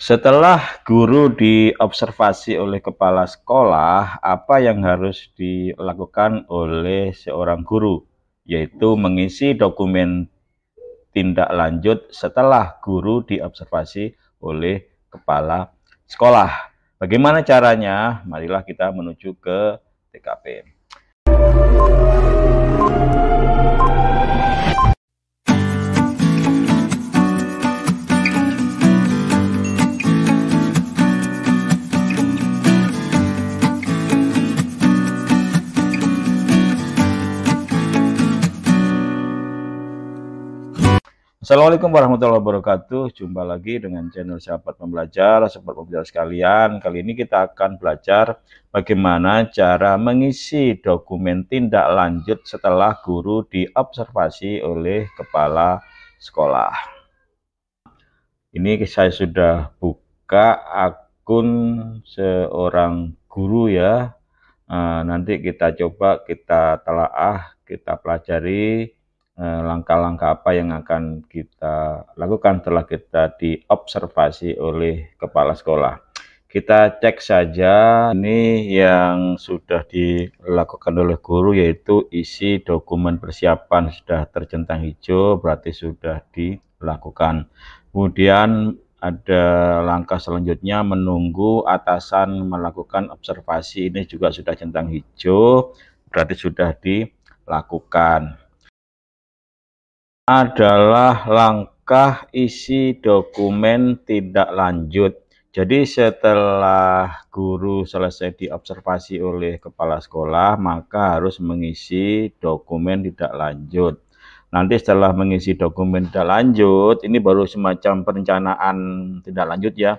Setelah guru diobservasi oleh kepala sekolah, apa yang harus dilakukan oleh seorang guru? Yaitu mengisi dokumen tindak lanjut setelah guru diobservasi oleh kepala sekolah. Bagaimana caranya? Marilah kita menuju ke TKP. Assalamualaikum warahmatullahi wabarakatuh. Jumpa lagi dengan channel Sahabat Pembelajar. Sahabat Pembelajar sekalian, kali ini kita akan belajar bagaimana cara mengisi dokumen tindak lanjut setelah guru diobservasi oleh kepala sekolah. Ini saya sudah buka akun seorang guru ya. Ah, nanti kita coba kita telaah, kita pelajari Eh, langkah-langkah apa yang akan kita lakukan telah kita diobservasi oleh kepala sekolah. Kita cek saja ini yang sudah dilakukan oleh guru yaitu isi dokumen persiapan sudah tercentang hijau berarti sudah dilakukan. Kemudian ada langkah selanjutnya menunggu atasan melakukan observasi ini juga sudah centang hijau berarti sudah dilakukan adalah langkah isi dokumen tidak lanjut. Jadi setelah guru selesai diobservasi oleh kepala sekolah, maka harus mengisi dokumen tidak lanjut. Nanti setelah mengisi dokumen tidak lanjut, ini baru semacam perencanaan tidak lanjut ya,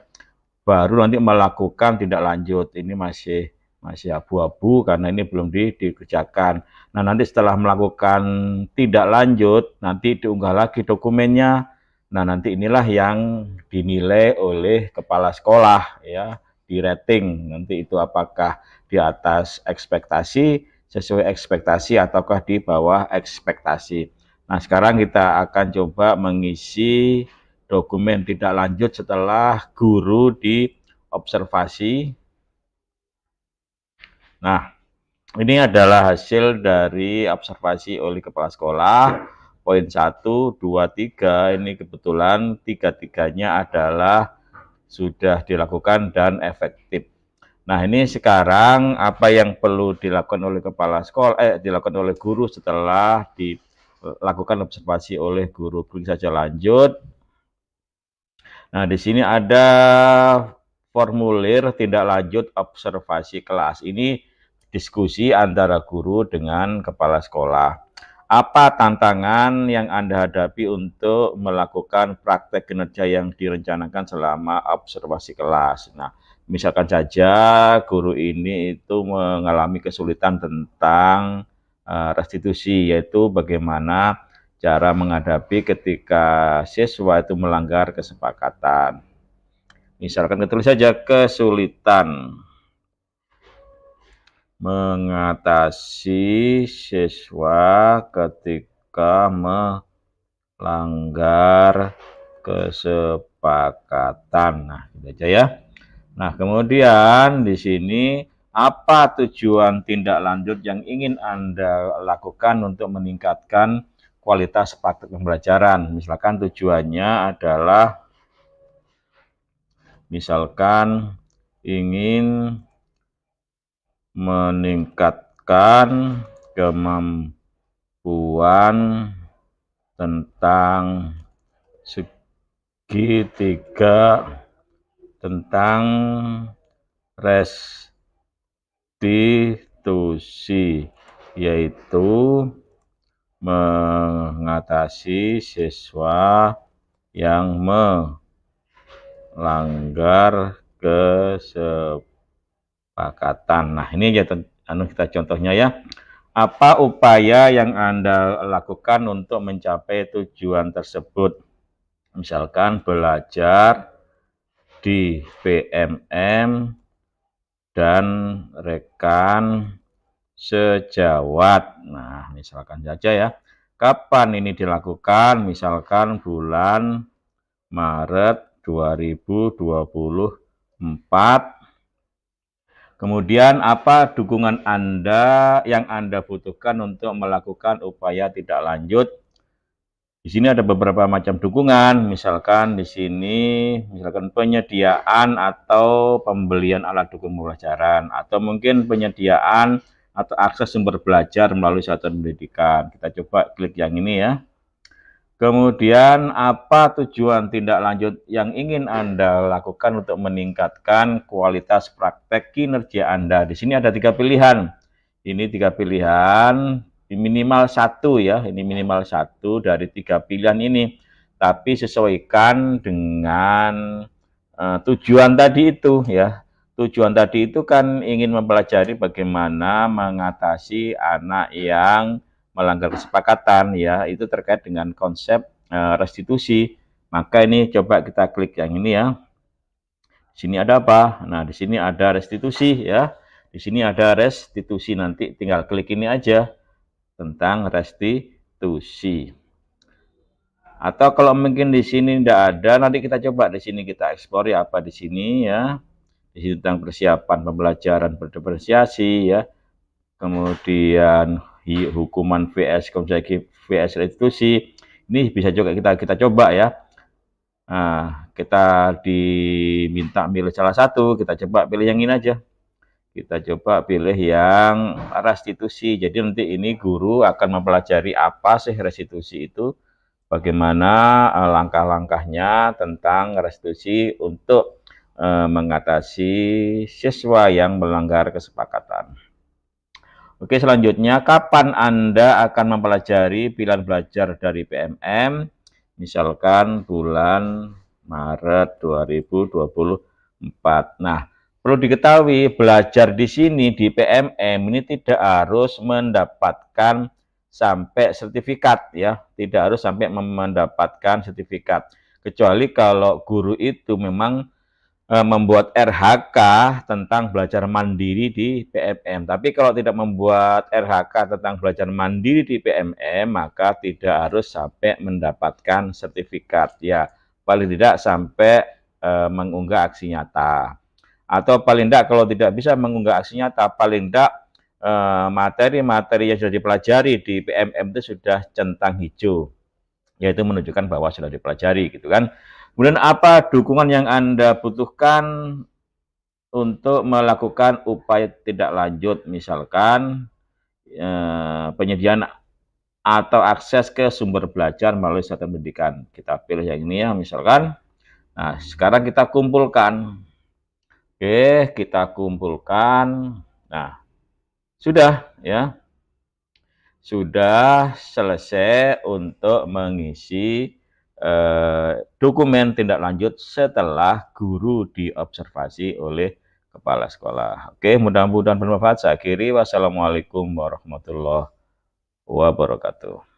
baru nanti melakukan tidak lanjut. Ini masih masih abu-abu karena ini belum di, dikerjakan. Nah, nanti setelah melakukan tidak lanjut, nanti diunggah lagi dokumennya. Nah, nanti inilah yang dinilai oleh kepala sekolah ya, di rating. Nanti itu apakah di atas ekspektasi, sesuai ekspektasi ataukah di bawah ekspektasi. Nah, sekarang kita akan coba mengisi dokumen tidak lanjut setelah guru di observasi Nah, ini adalah hasil dari observasi oleh kepala sekolah. Poin 1, 2, 3, ini kebetulan tiga-tiganya adalah sudah dilakukan dan efektif. Nah, ini sekarang apa yang perlu dilakukan oleh kepala sekolah, eh, dilakukan oleh guru setelah dilakukan observasi oleh guru. Klik saja lanjut. Nah, di sini ada formulir tindak lanjut observasi kelas. Ini diskusi antara guru dengan kepala sekolah. Apa tantangan yang Anda hadapi untuk melakukan praktek kinerja yang direncanakan selama observasi kelas? Nah, misalkan saja guru ini itu mengalami kesulitan tentang eh, restitusi, yaitu bagaimana cara menghadapi ketika siswa itu melanggar kesepakatan. Misalkan ketulis saja kesulitan mengatasi siswa ketika melanggar kesepakatan. Nah, baca ya. Nah, kemudian di sini apa tujuan tindak lanjut yang ingin Anda lakukan untuk meningkatkan kualitas praktik pembelajaran? Misalkan tujuannya adalah misalkan ingin meningkatkan kemampuan tentang segitiga tentang restitusi yaitu mengatasi siswa yang melanggar kesepakatan kesepakatan. Nah, ini aja anu kita contohnya ya. Apa upaya yang Anda lakukan untuk mencapai tujuan tersebut? Misalkan belajar di PMM dan rekan sejawat. Nah, misalkan saja ya. Kapan ini dilakukan? Misalkan bulan Maret 2024 Kemudian apa dukungan Anda yang Anda butuhkan untuk melakukan upaya tidak lanjut? Di sini ada beberapa macam dukungan, misalkan di sini misalkan penyediaan atau pembelian alat dukung pembelajaran atau mungkin penyediaan atau akses sumber belajar melalui satuan pendidikan. Kita coba klik yang ini ya. Kemudian apa tujuan tindak lanjut yang ingin Anda lakukan untuk meningkatkan kualitas praktek kinerja Anda? Di sini ada tiga pilihan. Ini tiga pilihan, minimal satu ya, ini minimal satu dari tiga pilihan ini. Tapi sesuaikan dengan uh, tujuan tadi itu ya. Tujuan tadi itu kan ingin mempelajari bagaimana mengatasi anak yang melanggar kesepakatan ya itu terkait dengan konsep uh, restitusi maka ini coba kita klik yang ini ya di sini ada apa nah di sini ada restitusi ya di sini ada restitusi nanti tinggal klik ini aja tentang restitusi atau kalau mungkin di sini tidak ada nanti kita coba di sini kita eksplor ya apa di sini ya di sini tentang persiapan pembelajaran berdepresiasi ya kemudian hukuman vs konsekuensi vs restitusi ini bisa juga kita kita coba ya nah, kita diminta pilih salah satu kita coba pilih yang ini aja kita coba pilih yang restitusi jadi nanti ini guru akan mempelajari apa sih restitusi itu bagaimana eh, langkah-langkahnya tentang restitusi untuk eh, mengatasi siswa yang melanggar kesepakatan. Oke, selanjutnya kapan Anda akan mempelajari pilihan belajar dari PMM? Misalkan bulan Maret 2024. Nah, perlu diketahui belajar di sini di PMM ini tidak harus mendapatkan sampai sertifikat ya, tidak harus sampai mendapatkan sertifikat. Kecuali kalau guru itu memang E, membuat RHK tentang belajar mandiri di PMM. Tapi kalau tidak membuat RHK tentang belajar mandiri di PMM, maka tidak harus sampai mendapatkan sertifikat ya. Paling tidak sampai e, mengunggah aksi nyata. Atau paling tidak kalau tidak bisa mengunggah aksi nyata, paling tidak e, materi-materi yang sudah dipelajari di PMM itu sudah centang hijau. Yaitu menunjukkan bahwa sudah dipelajari gitu kan. Kemudian apa dukungan yang Anda butuhkan untuk melakukan upaya tidak lanjut, misalkan eh, penyediaan atau akses ke sumber belajar melalui satuan pendidikan. Kita pilih yang ini ya, misalkan. Nah, sekarang kita kumpulkan. Oke, kita kumpulkan. Nah, sudah ya. Sudah selesai untuk mengisi eh, dokumen tindak lanjut setelah guru diobservasi oleh kepala sekolah. Oke, mudah-mudahan bermanfaat. Saya akhiri. Wassalamualaikum warahmatullahi wabarakatuh.